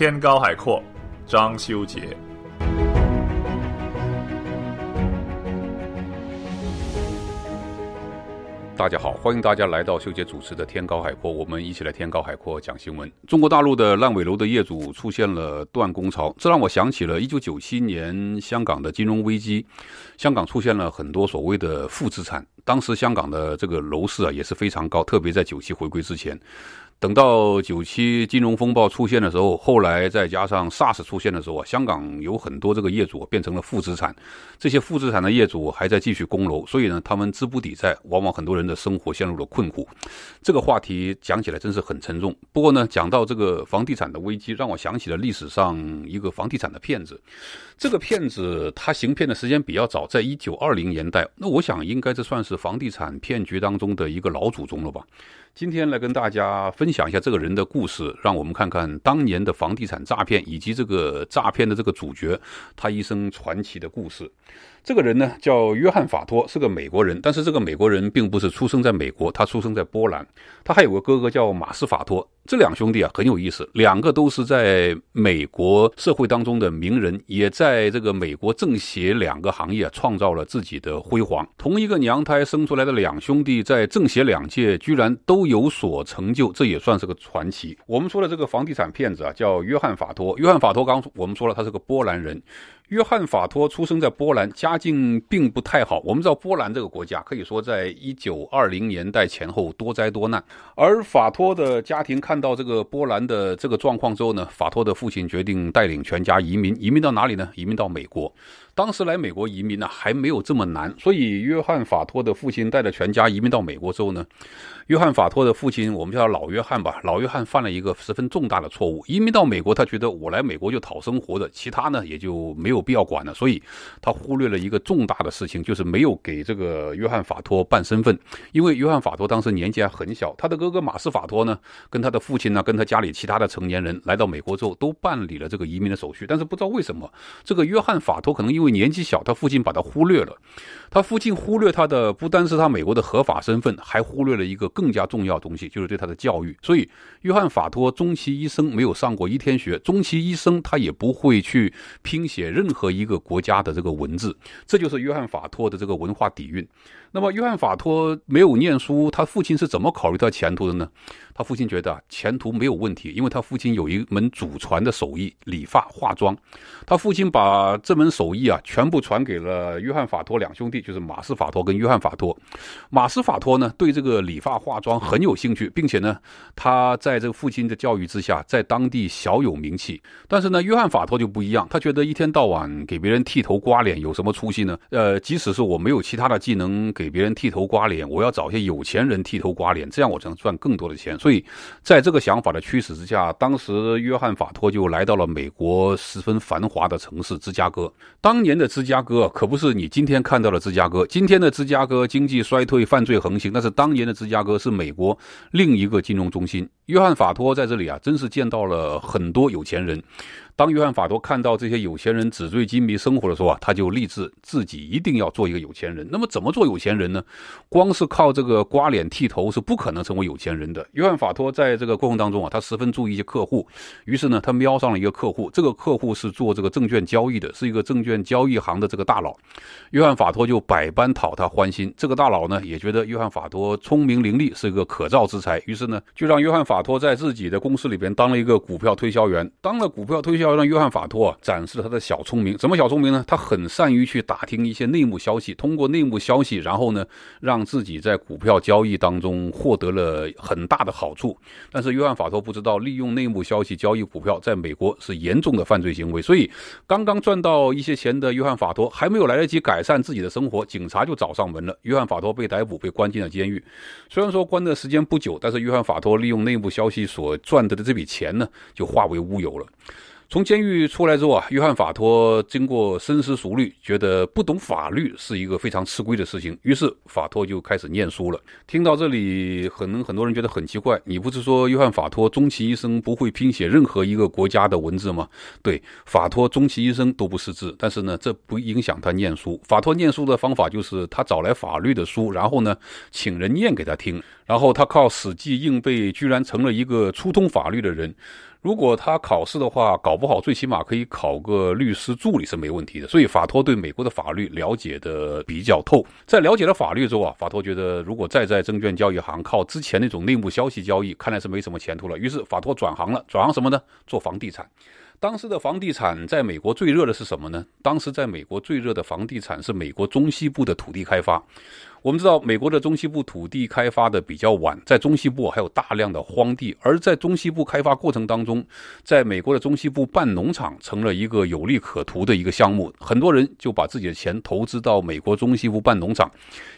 天高海阔，张修杰。大家好，欢迎大家来到修杰主持的《天高海阔》，我们一起来《天高海阔》讲新闻。中国大陆的烂尾楼的业主出现了断供潮，这让我想起了一九九七年香港的金融危机。香港出现了很多所谓的负资产，当时香港的这个楼市啊也是非常高，特别在九七回归之前。等到九七金融风暴出现的时候，后来再加上 SARS 出现的时候啊，香港有很多这个业主变成了负资产，这些负资产的业主还在继续供楼，所以呢，他们资不抵债，往往很多人的生活陷入了困苦。这个话题讲起来真是很沉重。不过呢，讲到这个房地产的危机，让我想起了历史上一个房地产的骗子。这个骗子他行骗的时间比较早，在一九二零年代，那我想应该这算是房地产骗局当中的一个老祖宗了吧。今天来跟大家分享一下这个人的故事，让我们看看当年的房地产诈骗，以及这个诈骗的这个主角他一生传奇的故事。这个人呢叫约翰·法托，是个美国人，但是这个美国人并不是出生在美国，他出生在波兰。他还有个哥哥叫马斯·法托，这两兄弟啊很有意思，两个都是在美国社会当中的名人，也在这个美国政协两个行业创造了自己的辉煌。同一个娘胎生出来的两兄弟，在政协两界居然都有所成就，这也算是个传奇。我们说的这个房地产骗子啊，叫约翰·法托。约翰·法托刚我们说了，他是个波兰人。约翰·法托出生在波兰，家境并不太好。我们知道波兰这个国家可以说在一九二零年代前后多灾多难，而法托的家庭看到这个波兰的这个状况之后呢，法托的父亲决定带领全家移民，移民到哪里呢？移民到美国。当时来美国移民呢还没有这么难，所以约翰法托的父亲带着全家移民到美国之后呢，约翰法托的父亲我们叫他老约翰吧，老约翰犯了一个十分重大的错误，移民到美国他觉得我来美国就讨生活的，其他呢也就没有必要管了，所以他忽略了一个重大的事情，就是没有给这个约翰法托办身份，因为约翰法托当时年纪还很小，他的哥哥马斯法托呢跟他的父亲呢跟他家里其他的成年人来到美国之后都办理了这个移民的手续，但是不知道为什么这个约翰法托可能因为年纪小，他父亲把他忽略了。他父亲忽略他的，不单是他美国的合法身份，还忽略了一个更加重要的东西，就是对他的教育。所以，约翰·法托终其一生没有上过一天学。终其一生，他也不会去拼写任何一个国家的这个文字。这就是约翰·法托的这个文化底蕴。那么约翰·法托没有念书，他父亲是怎么考虑他前途的呢？他父亲觉得前途没有问题，因为他父亲有一门祖传的手艺——理发化妆。他父亲把这门手艺啊全部传给了约翰·法托两兄弟，就是马斯法托跟约翰·法托。马斯法托呢对这个理发化妆很有兴趣，并且呢他在这个父亲的教育之下，在当地小有名气。但是呢约翰·法托就不一样，他觉得一天到晚给别人剃头刮脸有什么出息呢？呃，即使是我没有其他的技能给。给别人剃头刮脸，我要找一些有钱人剃头刮脸，这样我才能赚更多的钱。所以，在这个想法的驱使之下，当时约翰·法托就来到了美国十分繁华的城市芝加哥。当年的芝加哥可不是你今天看到的芝加哥，今天的芝加哥经济衰退、犯罪横行，但是当年的芝加哥是美国另一个金融中心。约翰·法托在这里啊，真是见到了很多有钱人。当约翰·法托看到这些有钱人纸醉金迷生活的时候啊，他就立志自己一定要做一个有钱人。那么怎么做有钱人呢？光是靠这个刮脸剃头是不可能成为有钱人的。约翰·法托在这个过程当中啊，他十分注意一些客户，于是呢，他瞄上了一个客户。这个客户是做这个证券交易的，是一个证券交易行的这个大佬。约翰·法托就百般讨他欢心。这个大佬呢，也觉得约翰·法托聪明伶俐，是一个可造之才。于是呢，就让约翰·法托在自己的公司里边当了一个股票推销员，当了股票推销。要让约翰·法托啊展示了他的小聪明，什么小聪明呢？他很善于去打听一些内幕消息，通过内幕消息，然后呢让自己在股票交易当中获得了很大的好处。但是约翰·法托不知道利用内幕消息交易股票在美国是严重的犯罪行为，所以刚刚赚到一些钱的约翰·法托还没有来得及改善自己的生活，警察就找上门了。约翰·法托被逮捕，被关进了监狱。虽然说关的时间不久，但是约翰·法托利用内幕消息所赚得的这笔钱呢，就化为乌有了。从监狱出来之后啊，约翰·法托经过深思熟虑，觉得不懂法律是一个非常吃亏的事情。于是，法托就开始念书了。听到这里，可能很多人觉得很奇怪：你不是说约翰·法托终其一生不会拼写任何一个国家的文字吗？对，法托终其一生都不识字，但是呢，这不影响他念书。法托念书的方法就是他找来法律的书，然后呢，请人念给他听，然后他靠死记硬背，居然成了一个初通法律的人。如果他考试的话，搞不好最起码可以考个律师助理是没问题的。所以法托对美国的法律了解的比较透。在了解了法律之后啊，法托觉得如果再在证券交易行靠之前那种内幕消息交易，看来是没什么前途了。于是法托转行了，转行什么呢？做房地产。当时的房地产在美国最热的是什么呢？当时在美国最热的房地产是美国中西部的土地开发。我们知道美国的中西部土地开发的比较晚，在中西部还有大量的荒地，而在中西部开发过程当中，在美国的中西部办农场成了一个有利可图的一个项目，很多人就把自己的钱投资到美国中西部办农场。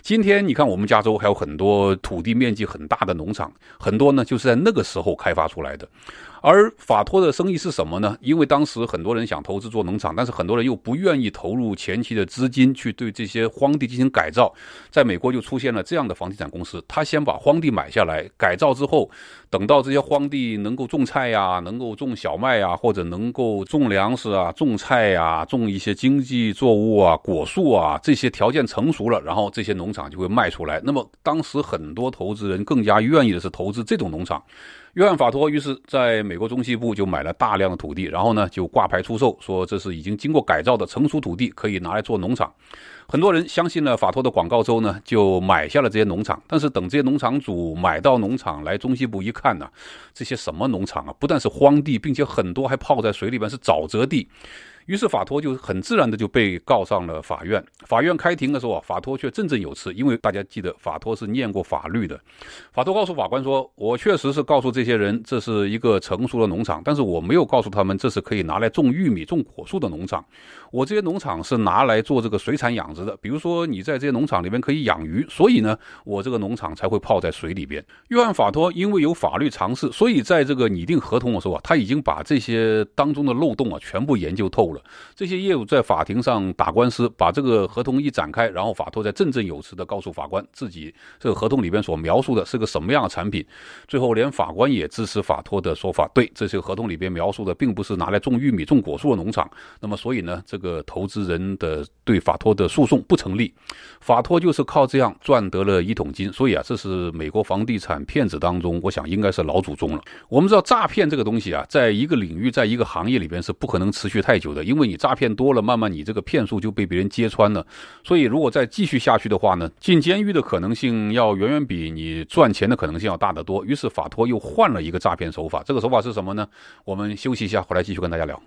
今天你看，我们加州还有很多土地面积很大的农场，很多呢就是在那个时候开发出来的。而法托的生意是什么呢？因为当时很多人想投资做农场，但是很多人又不愿意投入前期的资金去对这些荒地进行改造，在。美国就出现了这样的房地产公司，他先把荒地买下来，改造之后，等到这些荒地能够种菜呀，能够种小麦呀，或者能够种粮食啊、种菜呀、种一些经济作物啊、果树啊，这些条件成熟了，然后这些农场就会卖出来。那么当时很多投资人更加愿意的是投资这种农场。约翰·法托于是在美国中西部就买了大量的土地，然后呢就挂牌出售，说这是已经经过改造的成熟土地，可以拿来做农场。很多人相信了法托的广告之后呢。就买下了这些农场，但是等这些农场主买到农场来中西部一看呢，这些什么农场啊，不但是荒地，并且很多还泡在水里边，是沼泽地。于是法托就很自然的就被告上了法院。法院开庭的时候啊，法托却振振有词，因为大家记得法托是念过法律的。法托告诉法官说：“我确实是告诉这些人这是一个成熟的农场，但是我没有告诉他们这是可以拿来种玉米、种果树的农场。我这些农场是拿来做这个水产养殖的，比如说你在这些农场里面可以养鱼，所以呢，我这个农场才会泡在水里边。”约翰·法托因为有法律常识，所以在这个拟定合同的时候啊，他已经把这些当中的漏洞啊全部研究透。这些业务在法庭上打官司，把这个合同一展开，然后法托在振振有词地告诉法官，自己这个合同里边所描述的是个什么样的产品，最后连法官也支持法托的说法，对，这些合同里边描述的并不是拿来种玉米、种果树的农场。那么所以呢，这个投资人的对法托的诉讼不成立，法托就是靠这样赚得了一桶金。所以啊，这是美国房地产骗子当中，我想应该是老祖宗了。我们知道诈骗这个东西啊，在一个领域、在一个行业里边是不可能持续太久的。因为你诈骗多了，慢慢你这个骗术就被别人揭穿了，所以如果再继续下去的话呢，进监狱的可能性要远远比你赚钱的可能性要大得多。于是法托又换了一个诈骗手法，这个手法是什么呢？我们休息一下，回来继续跟大家聊。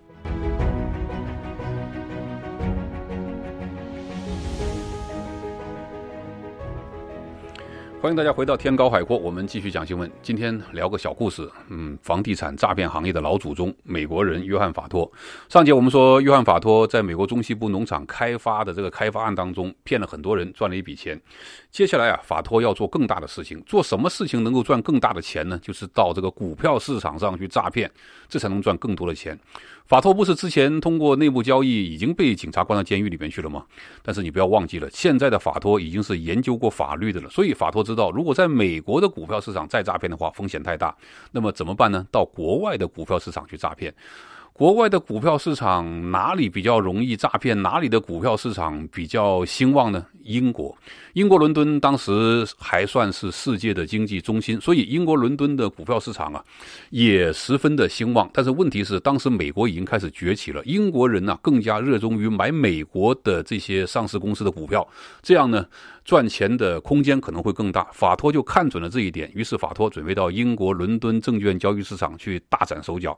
欢迎大家回到天高海阔，我们继续讲新闻。今天聊个小故事。嗯，房地产诈骗行业的老祖宗，美国人约翰·法托。上节我们说，约翰·法托在美国中西部农场开发的这个开发案当中，骗了很多人，赚了一笔钱。接下来啊，法托要做更大的事情。做什么事情能够赚更大的钱呢？就是到这个股票市场上去诈骗，这才能赚更多的钱。法托不是之前通过内部交易已经被警察关到监狱里面去了吗？但是你不要忘记了，现在的法托已经是研究过法律的了，所以法托知道，如果在美国的股票市场再诈骗的话，风险太大。那么怎么办呢？到国外的股票市场去诈骗。国外的股票市场哪里比较容易诈骗？哪里的股票市场比较兴旺呢？英国，英国伦敦当时还算是世界的经济中心，所以英国伦敦的股票市场啊，也十分的兴旺。但是问题是，当时美国已经开始崛起了，英国人呢更加热衷于买美国的这些上市公司的股票，这样呢赚钱的空间可能会更大。法托就看准了这一点，于是法托准备到英国伦敦证券交易市场去大展手脚。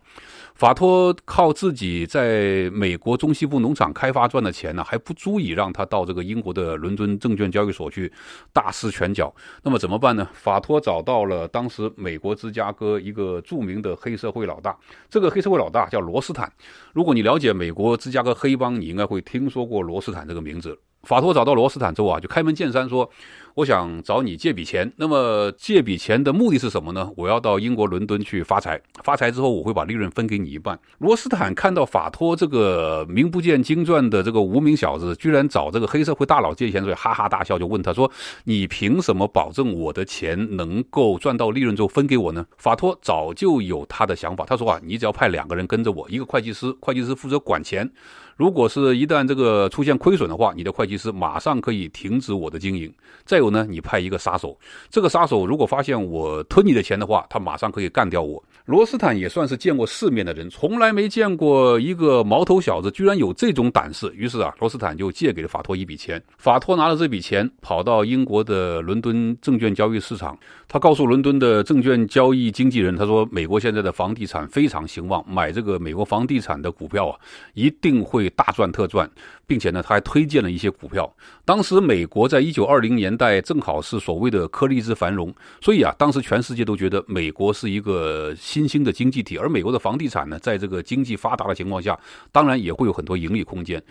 法托。靠自己在美国中西部农场开发赚的钱呢，还不足以让他到这个英国的伦敦证券交易所去大施拳脚。那么怎么办呢？法托找到了当时美国芝加哥一个著名的黑社会老大，这个黑社会老大叫罗斯坦。如果你了解美国芝加哥黑帮，你应该会听说过罗斯坦这个名字。法托找到罗斯坦之后啊，就开门见山说：“我想找你借笔钱。那么借笔钱的目的是什么呢？我要到英国伦敦去发财。发财之后，我会把利润分给你一半。”罗斯坦看到法托这个名不见经传的这个无名小子，居然找这个黑社会大佬借钱，所以哈哈大笑，就问他说：“你凭什么保证我的钱能够赚到利润之后分给我呢？”法托早就有他的想法，他说：“啊，你只要派两个人跟着我，一个会计师，会计师负责管钱。”如果是一旦这个出现亏损的话，你的会计师马上可以停止我的经营。再有呢，你派一个杀手，这个杀手如果发现我吞你的钱的话，他马上可以干掉我。罗斯坦也算是见过世面的人，从来没见过一个毛头小子居然有这种胆识。于是啊，罗斯坦就借给了法托一笔钱。法托拿了这笔钱，跑到英国的伦敦证券交易市场，他告诉伦敦的证券交易经纪人，他说：“美国现在的房地产非常兴旺，买这个美国房地产的股票啊，一定会。”大赚特赚，并且呢，他还推荐了一些股票。当时美国在一九二零年代正好是所谓的“颗粒之繁荣”，所以啊，当时全世界都觉得美国是一个新兴的经济体，而美国的房地产呢，在这个经济发达的情况下，当然也会有很多盈利空间。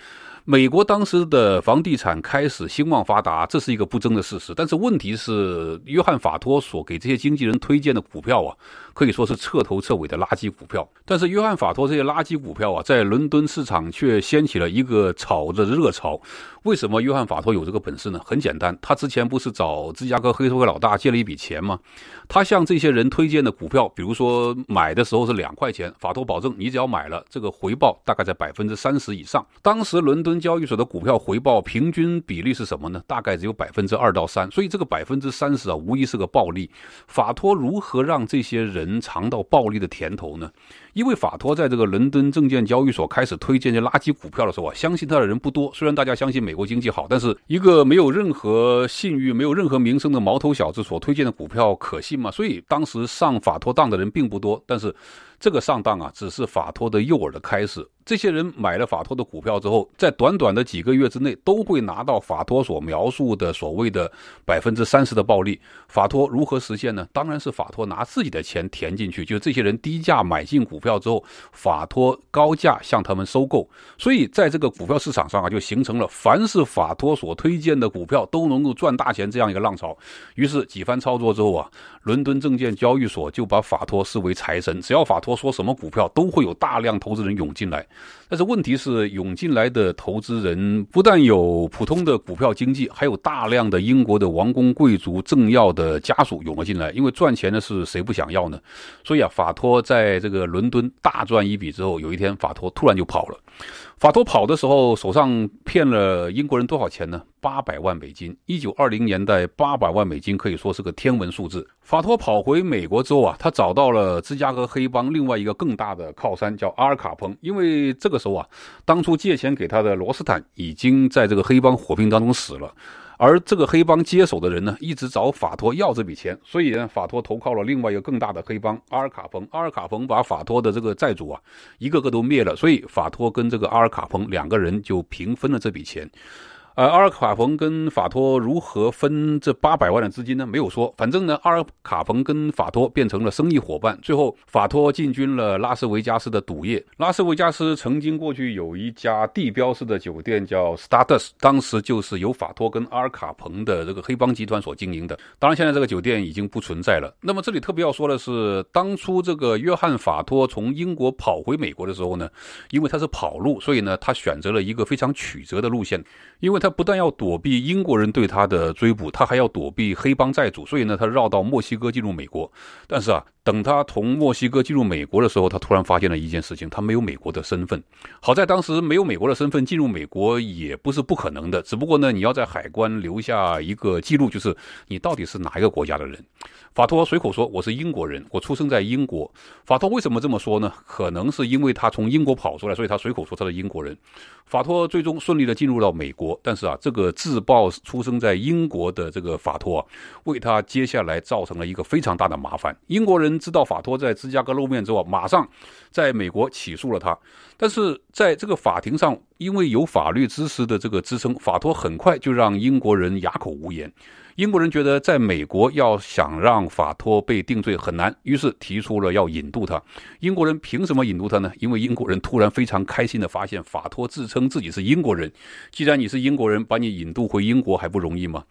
美国当时的房地产开始兴旺发达，这是一个不争的事实。但是问题是，约翰·法托所给这些经纪人推荐的股票啊。可以说是彻头彻尾的垃圾股票，但是约翰法托这些垃圾股票啊，在伦敦市场却掀起了一个炒着热潮。为什么约翰法托有这个本事呢？很简单，他之前不是找芝加哥黑社会老大借了一笔钱吗？他向这些人推荐的股票，比如说买的时候是两块钱，法托保证你只要买了，这个回报大概在百分之三十以上。当时伦敦交易所的股票回报平均比例是什么呢？大概只有百分之二到三，所以这个百分之三十啊，无疑是个暴利。法托如何让这些人？能尝到暴利的甜头呢？因为法托在这个伦敦证券交易所开始推荐这垃圾股票的时候啊，相信他的人不多。虽然大家相信美国经济好，但是一个没有任何信誉、没有任何名声的毛头小子所推荐的股票可信吗？所以当时上法托当的人并不多。但是。这个上当啊，只是法托的诱饵的开始。这些人买了法托的股票之后，在短短的几个月之内，都会拿到法托所描述的所谓的百分之三十的暴利。法托如何实现呢？当然是法托拿自己的钱填进去。就是这些人低价买进股票之后，法托高价向他们收购。所以在这个股票市场上啊，就形成了凡是法托所推荐的股票都能够赚大钱这样一个浪潮。于是几番操作之后啊，伦敦证券交易所就把法托视为财神，只要法。托说什么股票都会有大量投资人涌进来，但是问题是，涌进来的投资人不但有普通的股票经济，还有大量的英国的王公贵族、政要的家属涌了进来，因为赚钱的是谁不想要呢？所以啊，法托在这个伦敦大赚一笔之后，有一天法托突然就跑了。法托跑的时候，手上骗了英国人多少钱呢？八百万美金。一九二零年代，八百万美金可以说是个天文数字。法托跑回美国之后啊，他找到了芝加哥黑帮另外一个更大的靠山，叫阿尔卡彭。因为这个时候啊，当初借钱给他的罗斯坦已经在这个黑帮火拼当中死了。而这个黑帮接手的人呢，一直找法托要这笔钱，所以呢，法托投靠了另外一个更大的黑帮阿尔卡冯。阿尔卡冯把法托的这个债主啊，一个个都灭了，所以法托跟这个阿尔卡冯两个人就平分了这笔钱。呃，阿尔卡彭跟法托如何分这八百万的资金呢？没有说。反正呢，阿尔卡彭跟法托变成了生意伙伴。最后，法托进军了拉斯维加斯的赌业。拉斯维加斯曾经过去有一家地标式的酒店叫 Status，当时就是由法托跟阿尔卡彭的这个黑帮集团所经营的。当然，现在这个酒店已经不存在了。那么，这里特别要说的是，当初这个约翰法托从英国跑回美国的时候呢，因为他是跑路，所以呢，他选择了一个非常曲折的路线，因为。他不但要躲避英国人对他的追捕，他还要躲避黑帮债主，所以呢，他绕到墨西哥进入美国。但是啊，等他从墨西哥进入美国的时候，他突然发现了一件事情：他没有美国的身份。好在当时没有美国的身份进入美国也不是不可能的，只不过呢，你要在海关留下一个记录，就是你到底是哪一个国家的人。法托随口说：“我是英国人，我出生在英国。”法托为什么这么说呢？可能是因为他从英国跑出来，所以他随口说他是英国人。法托最终顺利地进入到美国，但。是啊，这个自曝出生在英国的这个法托，为他接下来造成了一个非常大的麻烦。英国人知道法托在芝加哥露面之后，马上在美国起诉了他。但是在这个法庭上，因为有法律知识的这个支撑，法托很快就让英国人哑口无言。英国人觉得，在美国要想让法托被定罪很难，于是提出了要引渡他。英国人凭什么引渡他呢？因为英国人突然非常开心地发现，法托自称自己是英国人。既然你是英国人，把你引渡回英国还不容易吗？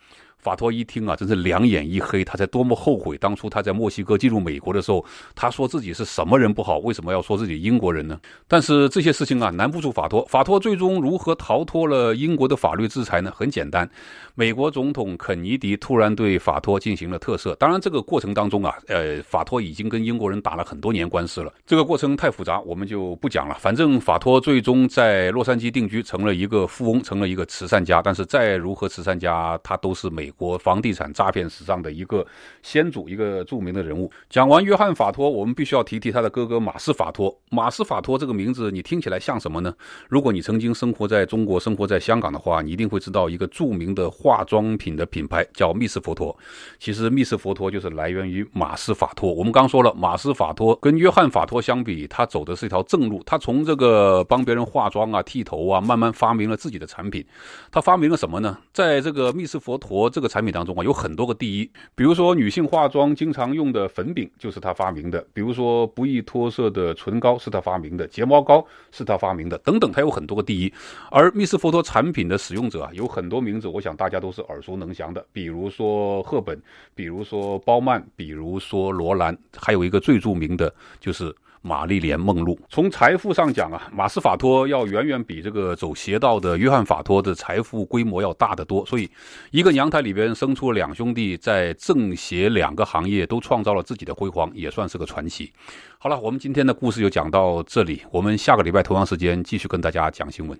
法托一听啊，真是两眼一黑。他才多么后悔当初他在墨西哥进入美国的时候，他说自己是什么人不好，为什么要说自己英国人呢？但是这些事情啊，难不住法托。法托最终如何逃脱了英国的法律制裁呢？很简单，美国总统肯尼迪突然对法托进行了特赦。当然，这个过程当中啊，呃，法托已经跟英国人打了很多年官司了。这个过程太复杂，我们就不讲了。反正法托最终在洛杉矶定居，成了一个富翁，成了一个慈善家。但是再如何慈善家，他都是美。国房地产诈骗史上的一个先祖，一个著名的人物。讲完约翰·法托，我们必须要提提他的哥哥马斯·法托。马斯·法托这个名字，你听起来像什么呢？如果你曾经生活在中国、生活在香港的话，你一定会知道一个著名的化妆品的品牌叫密斯佛陀。其实，密斯佛陀就是来源于马斯·法托。我们刚说了，马斯·法托跟约翰·法托相比，他走的是一条正路。他从这个帮别人化妆啊、剃头啊，慢慢发明了自己的产品。他发明了什么呢？在这个密斯佛陀这。个产品当中啊，有很多个第一，比如说女性化妆经常用的粉饼就是他发明的，比如说不易脱色的唇膏是他发明的，睫毛膏是他发明的，等等，他有很多个第一。而密斯佛陀产品的使用者啊，有很多名字，我想大家都是耳熟能详的，比如说赫本，比如说包曼，比如说罗兰，还有一个最著名的就是。玛丽莲·梦露，从财富上讲啊，马斯法托要远远比这个走邪道的约翰法托的财富规模要大得多。所以，一个娘胎里边生出两兄弟，在正邪两个行业都创造了自己的辉煌，也算是个传奇。好了，我们今天的故事就讲到这里，我们下个礼拜同样时间继续跟大家讲新闻。